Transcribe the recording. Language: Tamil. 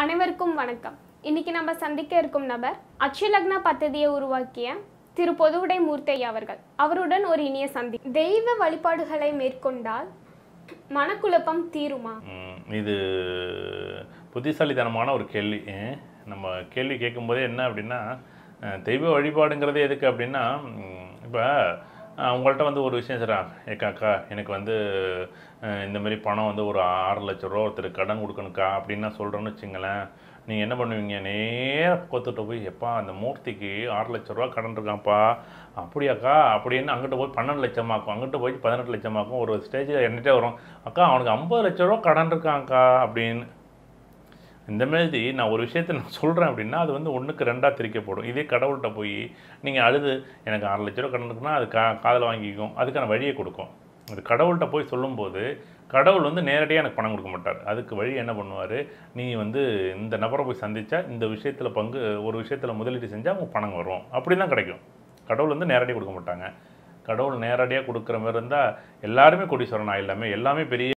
அனைவருக்கும் வணக்கம் இன்னைக்கு நம்ம சந்திக்க இருக்கும் நபர் அக்ஷலக்னா பத்ததியை உருவாக்கிய திரு பொதுவுடை மூர்த்தை அவர்கள் அவருடன் ஒரு இனிய சந்தி தெய்வ வழிபாடுகளை மேற்கொண்டால் மனக்குழப்பம் தீருமா இது புத்திசாலித்தனமான ஒரு கேள்வி நம்ம கேள்வி கேட்கும்போதே என்ன அப்படின்னா தெய்வ வழிபாடுங்கிறது எதுக்கு அப்படின்னா இப்போ உங்கள்கிட்ட வந்து ஒரு விஷயம் சார் அக்கா எனக்கு வந்து இந்தமாரி பணம் வந்து ஒரு ஆறு லட்ச ரூபா ஒருத்தர் கடன் கொடுக்கணுக்கா அப்படின்னு நான் சொல்கிறேன்னு வச்சுங்களேன் நீங்கள் என்ன பண்ணுவீங்க நேராக கொத்துட்டு போய் எப்பா அந்த மூர்த்திக்கு ஆறு லட்ச ரூபா கடன் இருக்கான்ப்பா அப்படியாக்கா அப்படின்னு அங்கிட்ட போய் பன்னெண்டு லட்சமாக்கும் அங்கிட்ட போய் பதினெட்டு லட்சமாக்கும் ஒரு ஸ்டேஜில் என்கிட்ட வரும் அக்கா அவனுக்கு ஐம்பது லட்ச ரூபா கடன் இருக்காங்க்கா அப்படின்னு இந்த மாதிரி நான் ஒரு விஷயத்த நான் சொல்கிறேன் அப்படின்னா அது வந்து ஒன்றுக்கு ரெண்டாக திரிக்கப்படும் இதே கடவுள்கிட்ட போய் நீங்கள் அழுது எனக்கு ஆறு லட்ச ரூபா கடன் அது கா காதில் வாங்கிக்கும் அதுக்கான வழியை கொடுக்கும் அது கடவுள்கிட்ட போய் சொல்லும்போது கடவுள் வந்து நேரடியாக எனக்கு பணம் கொடுக்க மாட்டார் அதுக்கு வழி என்ன பண்ணுவார் நீ வந்து இந்த நபரை போய் சந்தித்தா இந்த விஷயத்தில் பங்கு ஒரு விஷயத்தில் முதலீடு செஞ்சால் உங்கள் பணம் வரும் அப்படி தான் கிடைக்கும் கடவுள் வந்து நேரடியாக கொடுக்க மாட்டாங்க கடவுள் நேரடியாக கொடுக்குற மாதிரி இருந்தால் எல்லாருமே கொடி சொல்லணும் எல்லாமே எல்லாமே பெரிய